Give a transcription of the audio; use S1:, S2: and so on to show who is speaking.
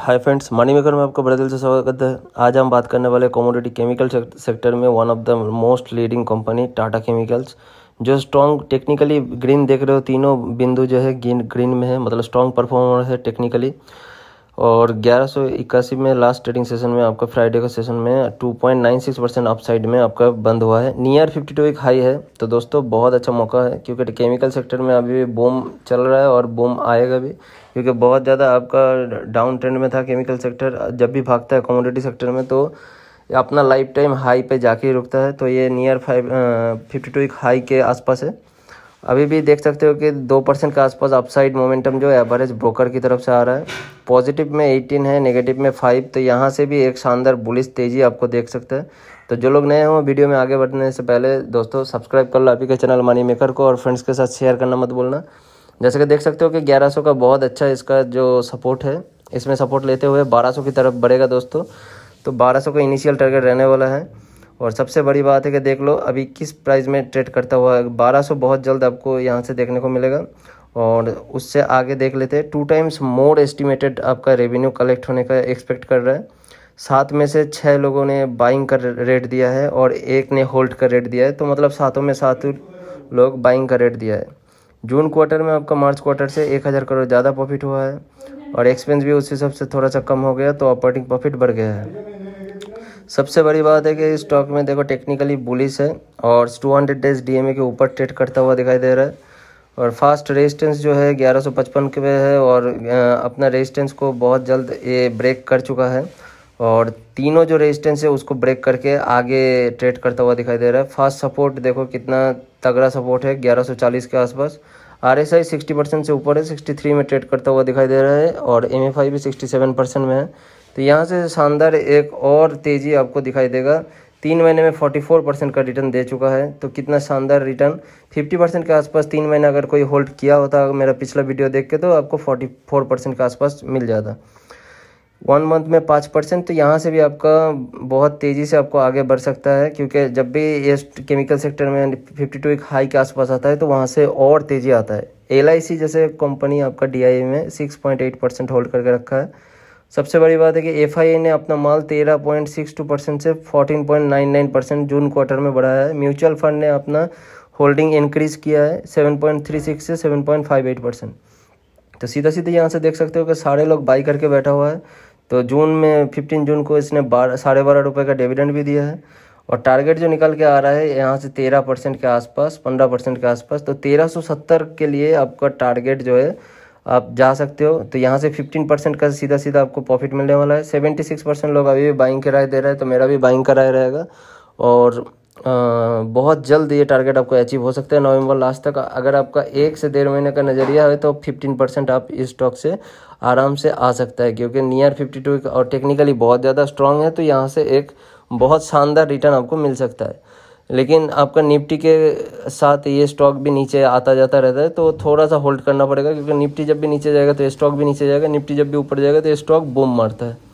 S1: hi friends money maker में आपका बड़े दिल से स्वागत है आज हम बात करने वाले कमोडिटी केमिकल सेक्टर में one of the most leading company Tata chemicals जो स्ट्रॉन्ग टेक्निकली ग्रीन देख रहे हो तीनों बिंदु जो है ग्रीन ग्रीन में है मतलब स्ट्रॉन्ग परफॉर्मर है टेक्निकली और ग्यारह में लास्ट ट्रेडिंग सेशन में आपका फ्राइडे का सेशन में 2.96 परसेंट अपसाइड में आपका बंद हुआ है नियर 52 एक हाई है तो दोस्तों बहुत अच्छा मौका है क्योंकि केमिकल सेक्टर में अभी बोम चल रहा है और बोम आएगा भी क्योंकि बहुत ज़्यादा आपका डाउन ट्रेंड में था केमिकल सेक्टर जब भी भागता है कमोडिटी सेक्टर में तो अपना लाइफ टाइम हाई पर जाके रुकता है तो ये नियर फाइव फिफ्टी टू एक हाई के आसपास है अभी भी देख सकते हो कि दो परसेंट के आसपास अपसाइड मोमेंटम जो है एवरेज ब्रोकर की तरफ से आ रहा है पॉजिटिव में एटीन है नेगेटिव में फाइव तो यहाँ से भी एक शानदार बुलिस तेजी आपको देख सकते हैं तो जो लोग नए हों वीडियो में आगे बढ़ने से पहले दोस्तों सब्सक्राइब कर लो अभी के चैनल मनी मेकर को और फ्रेंड्स के साथ शेयर करना मत बोलना जैसे कि देख सकते हो कि 1100 का बहुत अच्छा इसका जो सपोर्ट है इसमें सपोर्ट लेते हुए 1200 की तरफ बढ़ेगा दोस्तों तो 1200 का इनिशियल टारगेट रहने वाला है और सबसे बड़ी बात है कि देख लो अभी किस प्राइस में ट्रेड करता हुआ है बारह बहुत जल्द आपको यहाँ से देखने को मिलेगा और उससे आगे देख लेते हैं टू टाइम्स मोर एस्टिमेटेड आपका रेवेन्यू कलेक्ट होने का एक्सपेक्ट कर रहा है सात में से छः लोगों ने बाइंग का रेट दिया है और एक ने होल्ड का रेट दिया है तो मतलब सातों में सात लोग बाइंग का रेट दिया है जून क्वार्टर में आपका मार्च क्वार्टर से एक हज़ार करोड़ ज़्यादा प्रॉफिट हुआ है और एक्सपेंस भी उस हिसाब से थोड़ा सा कम हो गया तो ऑपरेटिंग प्रॉफिट बढ़ गया है सबसे बड़ी बात है कि स्टॉक में देखो टेक्निकली बुलिस है और 200 डेज डीएमए के ऊपर ट्रेड करता हुआ दिखाई दे रहा है और फास्ट रेजिस्टेंस जो है 1155 के पे है और अपना रेजिस्टेंस को बहुत जल्द ये ब्रेक कर चुका है और तीनों जो रेजिस्टेंस है उसको ब्रेक करके आगे ट्रेड करता हुआ दिखाई दे रहा है फास्ट सपोर्ट देखो कितना तगड़ा सपोर्ट है चालीस के आसपास R S I sixty percent से ऊपर है सिक्सटी थ्री में ट्रेड करता हुआ दिखाई दे रहा है और एम एफ आई भी सिक्सटी सेवन परसेंट में है तो यहाँ से शानदार एक और तेज़ी आपको दिखाई देगा तीन महीने में 44 परसेंट का रिटर्न दे चुका है तो कितना शानदार रिटर्न 50 परसेंट के आसपास तीन महीने अगर कोई होल्ड किया होता मेरा पिछला वीडियो देख के तो आपको 44 परसेंट के आसपास मिल जाता वन मंथ में पाँच परसेंट तो यहाँ से भी आपका बहुत तेज़ी से आपको आगे बढ़ सकता है क्योंकि जब भी ये केमिकल सेक्टर में फिफ्टी टू एक हाई के आसपास आता है तो वहाँ से और तेज़ी आता है एल जैसे कंपनी आपका डी e में six point eight percent hold करके रखा है सबसे बड़ी बात है कि एफ ने अपना माल 13.62 परसेंट से 14.99 परसेंट जून क्वार्टर में बढ़ाया है म्यूचुअल फंड ने अपना होल्डिंग इंक्रीज किया है 7.36 से 7.58 परसेंट तो सीधा सीधे यहाँ से देख सकते हो कि सारे लोग बाई करके बैठा हुआ है तो जून में फिफ्टीन जून को इसने बारह साढ़े बारह रुपये का डिविडेंड भी दिया है और टारगेट जो निकल के आ रहा है यहाँ से तेरह परसेंट के आसपास पंद्रह परसेंट के आसपास तो तेरह सौ सत्तर के लिए आपका टारगेट जो है आप जा सकते हो तो यहाँ से 15 परसेंट का सीधा सीधा आपको प्रॉफिट मिलने वाला है 76 परसेंट लोग अभी भी बाइंग किराए दे रहे हैं तो मेरा भी बाइंग कराया रहेगा और आ, बहुत जल्द ये टारगेट आपको अचीव हो सकता है नवंबर लास्ट तक अगर आपका एक से डेढ़ महीने का नज़रिया है तो 15 परसेंट आप इस स्टॉक से आराम से आ सकता है क्योंकि नियर टू और टेक्निकली बहुत ज़्यादा स्ट्रांग है तो यहाँ से एक बहुत शानदार रिटर्न आपको मिल सकता है लेकिन आपका निफ्टी के साथ ये स्टॉक भी नीचे आता जाता रहता है तो थोड़ा सा होल्ड करना पड़ेगा क्योंकि निफ्टी जब भी नीचे जाएगा तो ये स्टॉक भी नीचे जाएगा निफ्टी जब भी ऊपर जाएगा तो ये स्टॉक बूम मारता है